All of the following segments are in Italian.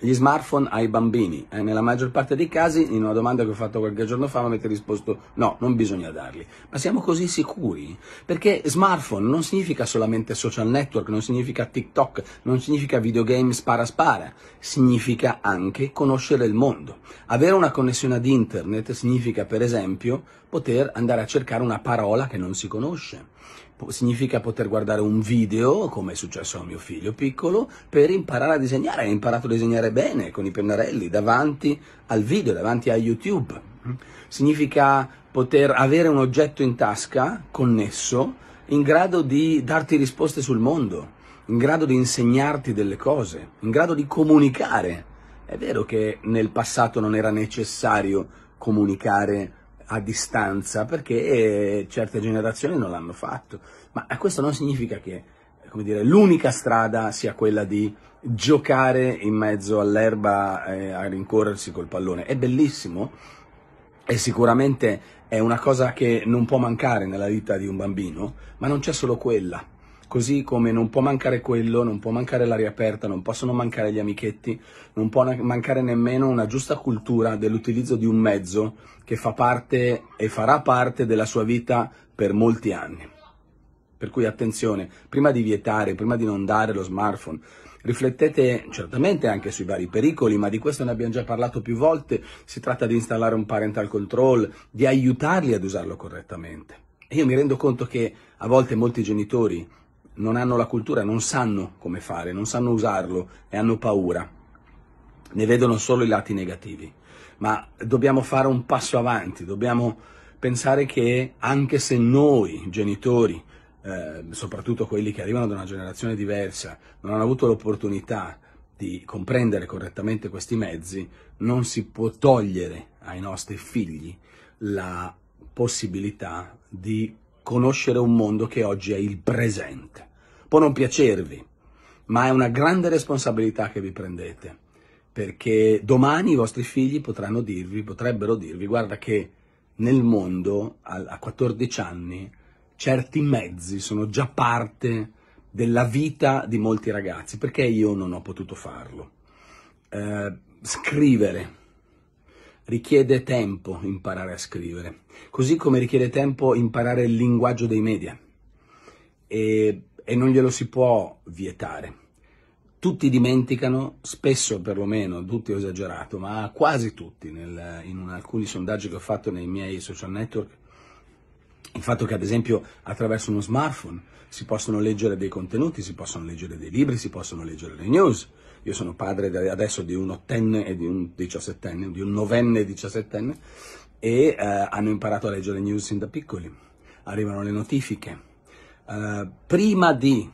gli smartphone ai bambini. Eh, nella maggior parte dei casi, in una domanda che ho fatto qualche giorno fa, mi avete risposto no, non bisogna darli. Ma siamo così sicuri? Perché smartphone non significa solamente social network, non significa TikTok, non significa videogame spara spara, significa anche conoscere il mondo. Avere una connessione ad internet significa, per esempio, poter andare a cercare una parola che non si conosce significa poter guardare un video, come è successo a mio figlio piccolo, per imparare a disegnare. Ha imparato a disegnare bene con i pennarelli davanti al video, davanti a YouTube. Significa poter avere un oggetto in tasca connesso in grado di darti risposte sul mondo, in grado di insegnarti delle cose, in grado di comunicare. È vero che nel passato non era necessario comunicare a distanza perché eh, certe generazioni non l'hanno fatto. Ma eh, questo non significa che eh, dire, l'unica strada sia quella di giocare in mezzo all'erba eh, a rincorrersi col pallone. È bellissimo e sicuramente è una cosa che non può mancare nella vita di un bambino, ma non c'è solo quella. Così come non può mancare quello, non può mancare l'aria aperta, non possono mancare gli amichetti, non può mancare nemmeno una giusta cultura dell'utilizzo di un mezzo che fa parte e farà parte della sua vita per molti anni. Per cui attenzione, prima di vietare, prima di non dare lo smartphone, riflettete certamente anche sui vari pericoli, ma di questo ne abbiamo già parlato più volte, si tratta di installare un parental control, di aiutarli ad usarlo correttamente. E io mi rendo conto che a volte molti genitori non hanno la cultura, non sanno come fare, non sanno usarlo e hanno paura. Ne vedono solo i lati negativi. Ma dobbiamo fare un passo avanti, dobbiamo pensare che anche se noi, genitori, eh, soprattutto quelli che arrivano da una generazione diversa, non hanno avuto l'opportunità di comprendere correttamente questi mezzi, non si può togliere ai nostri figli la possibilità di conoscere un mondo che oggi è il presente. Può non piacervi, ma è una grande responsabilità che vi prendete, perché domani i vostri figli potranno dirvi, potrebbero dirvi, guarda che nel mondo a 14 anni certi mezzi sono già parte della vita di molti ragazzi, perché io non ho potuto farlo. Eh, scrivere richiede tempo imparare a scrivere, così come richiede tempo imparare il linguaggio dei media e, e non glielo si può vietare. Tutti dimenticano, spesso perlomeno, tutti ho esagerato, ma quasi tutti nel, in alcuni sondaggi che ho fatto nei miei social network, il fatto che ad esempio attraverso uno smartphone si possono leggere dei contenuti, si possono leggere dei libri, si possono leggere le news, io sono padre adesso di un ottenne e di un diciassettenne, di un novenne e diciassettenne, e eh, hanno imparato a leggere le news sin da piccoli. Arrivano le notifiche. Eh, prima di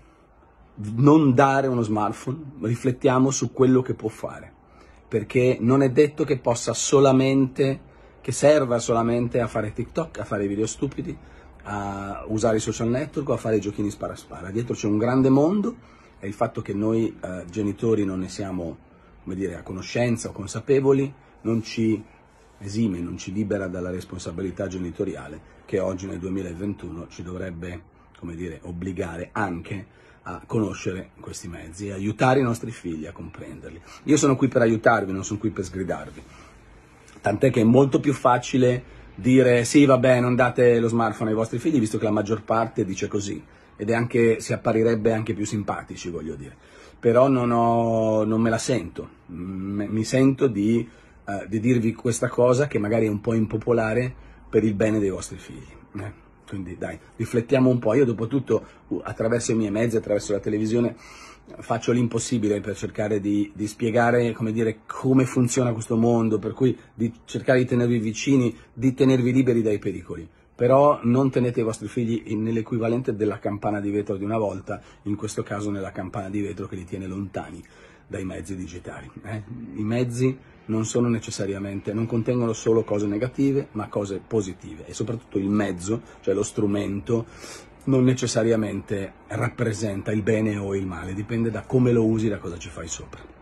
non dare uno smartphone, riflettiamo su quello che può fare, perché non è detto che possa solamente, che serva solamente a fare TikTok, a fare video stupidi, a usare i social network a fare i giochini spara spara. Dietro c'è un grande mondo è il fatto che noi eh, genitori non ne siamo dire, a conoscenza o consapevoli, non ci esime, non ci libera dalla responsabilità genitoriale che oggi nel 2021 ci dovrebbe dire, obbligare anche a conoscere questi mezzi e aiutare i nostri figli a comprenderli. Io sono qui per aiutarvi, non sono qui per sgridarvi. Tant'è che è molto più facile dire sì vabbè non date lo smartphone ai vostri figli visto che la maggior parte dice così ed è anche, si apparirebbe anche più simpatici voglio dire però non, ho, non me la sento mi sento di, eh, di, dirvi questa cosa che magari è un po' impopolare per il bene dei vostri figli eh. Quindi dai, riflettiamo un po'. Io dopo tutto, uh, attraverso i miei mezzi, attraverso la televisione, faccio l'impossibile per cercare di, di spiegare come, dire, come funziona questo mondo, per cui di cercare di tenervi vicini, di tenervi liberi dai pericoli però non tenete i vostri figli nell'equivalente della campana di vetro di una volta, in questo caso nella campana di vetro che li tiene lontani dai mezzi digitali. Eh? I mezzi non sono necessariamente, non contengono solo cose negative, ma cose positive e soprattutto il mezzo, cioè lo strumento, non necessariamente rappresenta il bene o il male, dipende da come lo usi, da cosa ci fai sopra.